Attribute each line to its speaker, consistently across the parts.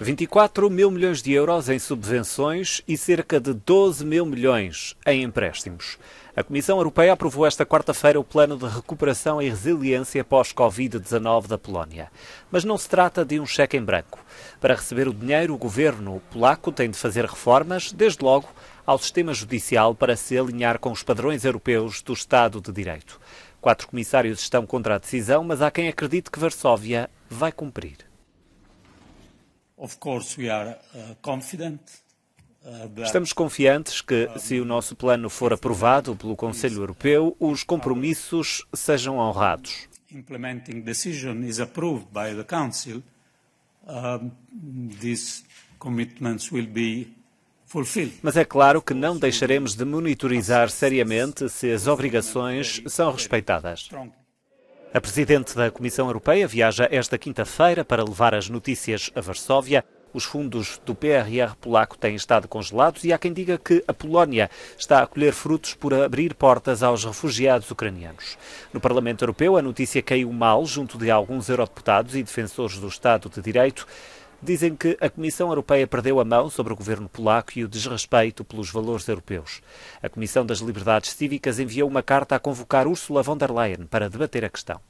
Speaker 1: 24 mil milhões de euros em subvenções e cerca de 12 mil milhões em empréstimos. A Comissão Europeia aprovou esta quarta-feira o Plano de Recuperação e Resiliência pós-Covid-19 da Polónia. Mas não se trata de um cheque em branco. Para receber o dinheiro, o governo polaco tem de fazer reformas, desde logo, ao sistema judicial para se alinhar com os padrões europeus do Estado de Direito. Quatro comissários estão contra a decisão, mas há quem acredite que Varsóvia vai cumprir. Uh, uh, Estamos confiantes que, se o nosso plano for aprovado pelo Conselho Europeu, os compromissos sejam honrados. mas é claro que não deixaremos de monitorizar seriamente se as obrigações são respeitadas. A Presidente da Comissão Europeia viaja esta quinta-feira para levar as notícias a Varsóvia. Os fundos do PRR polaco têm estado congelados e há quem diga que a Polónia está a colher frutos por abrir portas aos refugiados ucranianos. No Parlamento Europeu, a notícia caiu mal junto de alguns eurodeputados e defensores do Estado de Direito. Dizem que a Comissão Europeia perdeu a mão sobre o governo polaco e o desrespeito pelos valores europeus. A Comissão das Liberdades Cívicas enviou uma carta a convocar Ursula von der Leyen para debater a questão.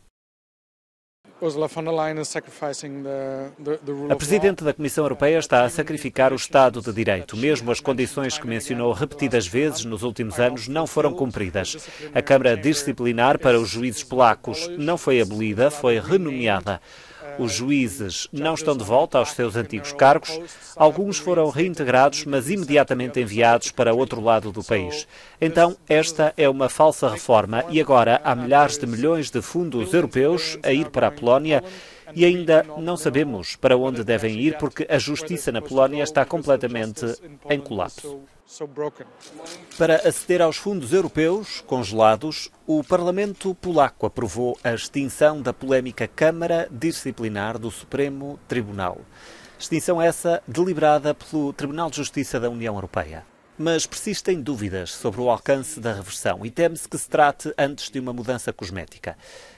Speaker 1: A Presidente da Comissão Europeia está a sacrificar o Estado de Direito. Mesmo as condições que mencionou repetidas vezes nos últimos anos não foram cumpridas. A Câmara Disciplinar para os juízes polacos não foi abolida, foi renomeada. Os juízes não estão de volta aos seus antigos cargos, alguns foram reintegrados, mas imediatamente enviados para outro lado do país. Então, esta é uma falsa reforma e agora há milhares de milhões de fundos europeus a ir para a Polónia e ainda não sabemos para onde devem ir porque a justiça na Polónia está completamente em colapso. Para aceder aos fundos europeus congelados, o Parlamento polaco aprovou a extinção da polémica Câmara Disciplinar do Supremo Tribunal. Extinção essa deliberada pelo Tribunal de Justiça da União Europeia mas persistem dúvidas sobre o alcance da reversão e teme-se que se trate antes de uma mudança cosmética.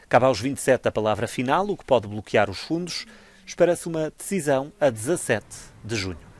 Speaker 1: Cabe aos 27 a palavra final, o que pode bloquear os fundos. Espera-se uma decisão a 17 de junho.